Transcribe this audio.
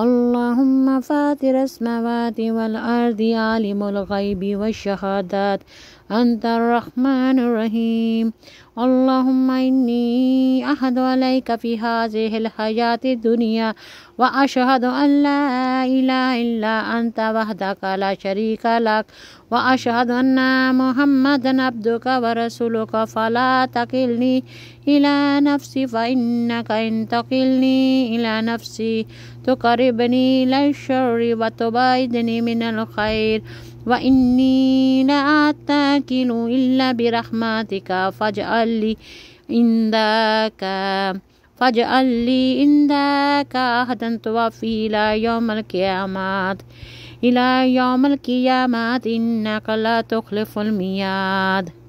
اللهم فاتر السماوات والأرض عالم الغيب والشهادات أنت الرحمن الرحيم اللهم إني أحد عليك في هذه الحياة الدنيا وأشهد أن لا إله إلا أنت وحدك لا شريك لك وأشهد أن محمدا عبدك ورسولك فلا تقلني إلى نفسي فإنك إن تقلني إلى نفسي تكرر وقربني إلى الشر من الخير وإني لا أتاكل إلا برحمتك فاجعل لي عندك فاجعل لي عندك أحدا توفي إلى يوم القيامة إلى يوم القيامة إنك لا تخلف المياد